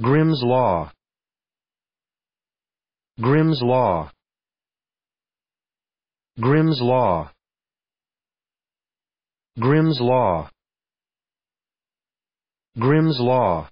Grimm's Law Grimm's Law Grimm's Law Grimm's Law Grimm's Law